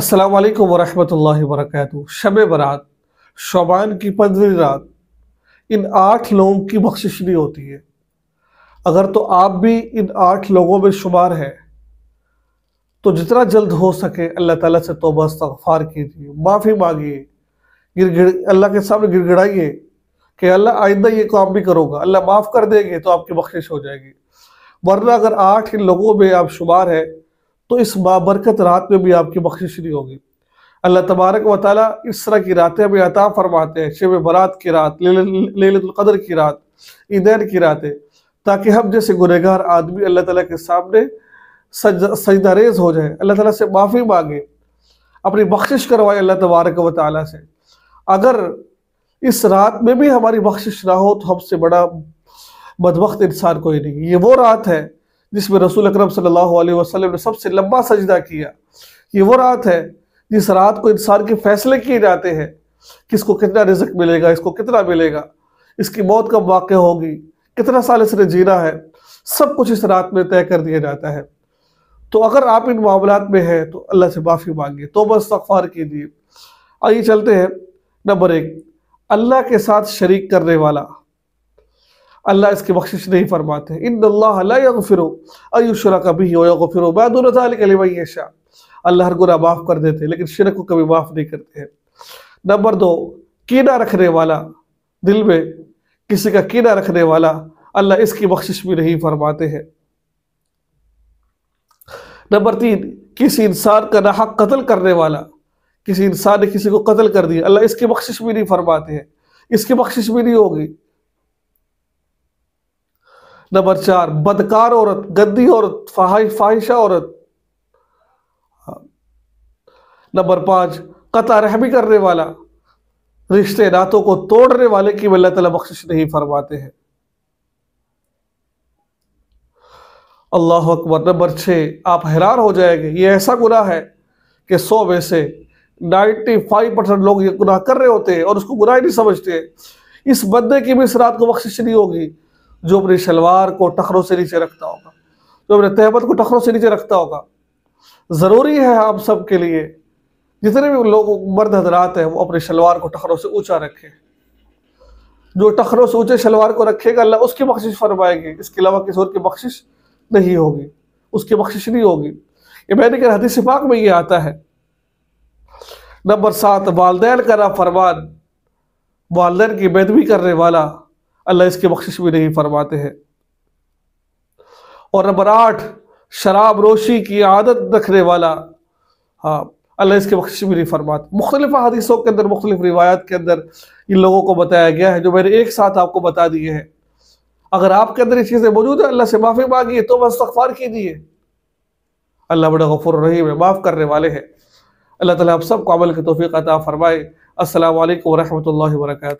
আসসালামু আলাইকুম वरक वबरकातुहू शब बरात शबान की पंद्रह रात इन आठ लोगों की बख्शिश नहीं होती है अगर तो आप भी इन आठ लोगों में शुमार हैं तो जितना जल्द हो सके अल्लाह ताला से तोबा इस्तगफार कीजिए माफ़ी मांगिए गिर अल्लाह के सामने गिड़गिड़ाइए कि अल्लाह आइंदा ये काम भी करूँगा अल्लाह माफ़ कर देंगे तो आपकी बख्शिश हो जाएगी वरना अगर आठ इन लोगों में आप शुमार हैं तो इस बाबरकत रात में भी आपकी बख्शिश नहीं होगी अल्लाह तबारक व ताली इस तरह की रातें भी अता फरमाते हैं शेब बरात की रात ललतुल्क़दर की रात ईदैन की रातें ताकि हम जैसे गुनहगार आदमी अल्लाह ताला के सामने सज रेज हो जाए अल्लाह ताला से माफ़ी मांगे अपनी बख्शिश करवाए अल्लाह तबारक व ताली से अगर इस रात में भी हमारी बख्शिश ना हो तो हमसे बड़ा बदबख्त इंसान कोई नहीं ये वो रात है जिसमें रसूल अकरम सल्लल्लाहु अलैहि वसल्लम ने सबसे लंबा सजदा किया ये वो रात है जिस रात को इंसान के फैसले किए जाते हैं कि इसको कितना रिजक मिलेगा इसको कितना मिलेगा इसकी मौत कब वाक़ होगी कितना साल इसने जीना है सब कुछ इस रात में तय कर दिया जाता है तो अगर आप इन मामला में हैं तो अल्लाह से माफ़ी मांगिए तो बस तकफार कीजिए आइए चलते हैं नंबर एक अल्लाह के साथ शरीक करने वाला अल्लाह इसकी बख्शिश नहीं फरमाते इन फिर अयुशरा कभी फिर बैदुलशाह अल्लाह हर गुना माफ़ कर देते हैं लेकिन शिरक को कभी माफ़ नहीं करते हैं नंबर दो कीना रखने वाला दिल में किसी का कीना रखने वाला अल्लाह इसकी बख्शिश भी नहीं फरमाते हैं नंबर तीन किसी इंसान का नाहक कत्ल करने वाला किसी इंसान ने किसी को कत्ल कर दिया अल्लाह इसकी बख्शिश भी नहीं फरमाते हैं इसकी बख्शिश भी नहीं होगी नंबर चार बदकार औरत गंदी औरत फाहिशा औरत नंबर पांच कतारहमी रहमी करने वाला रिश्ते नातों को तोड़ने वाले की अल्लाह ताला बख्शिश नहीं फरमाते हैं अल्लाह अकबर नंबर छः आप हैरान हो जाएंगे ये ऐसा गुनाह है कि सौ में से नाइन्टी फाइव परसेंट लोग ये गुनाह कर रहे होते हैं और उसको गुनाह ही नहीं समझते इस बंदे की भी इस रात को बख्शिश नहीं होगी जो अपनी शलवार को टखरों से नीचे रखता होगा जो अपने तहबत को टखरों से नीचे रखता होगा ज़रूरी है हम सब के लिए जितने भी लोग मर्द हजरात हैं वो अपने शलवार को टखरों से ऊंचा रखें जो टखरों से ऊंचे शलवार को रखेगा अल्लाह उसकी बख्शिश फरमाएगी इसके अलावा किसी और की बख्शिश नहीं होगी उसकी बख्शिश नहीं होगी ये मैंने कहा हदीस पाक में ये आता है नंबर सात वालदेन का ना फरमान वालदेन की बेदबी करने वाला अल्लाह इसकी बख्शिश भी नहीं फरमाते हैं और नंबर आठ शराब रोशी की आदत रखने वाला हाँ अल्लाह इसके बख्शिश भी नहीं फरमाते मुख्तलिफ हदीसों के अंदर मुख्तलिफ रिवायात के अंदर इन लोगों को बताया गया है जो मैंने एक साथ आपको बता दिए हैं अगर आपके अंदर ये चीज़ें मौजूद हैं अल्लाह से माफ़ी मांगिए तो बस वस्तफ़ार कीजिए अल्लाह बड़ा गफुर रही है माफ़ करने वाले हैं अल्लाह ताला आप सबको अमल की तोफ़ी अता फ़रमाए असल वरहमल वर्का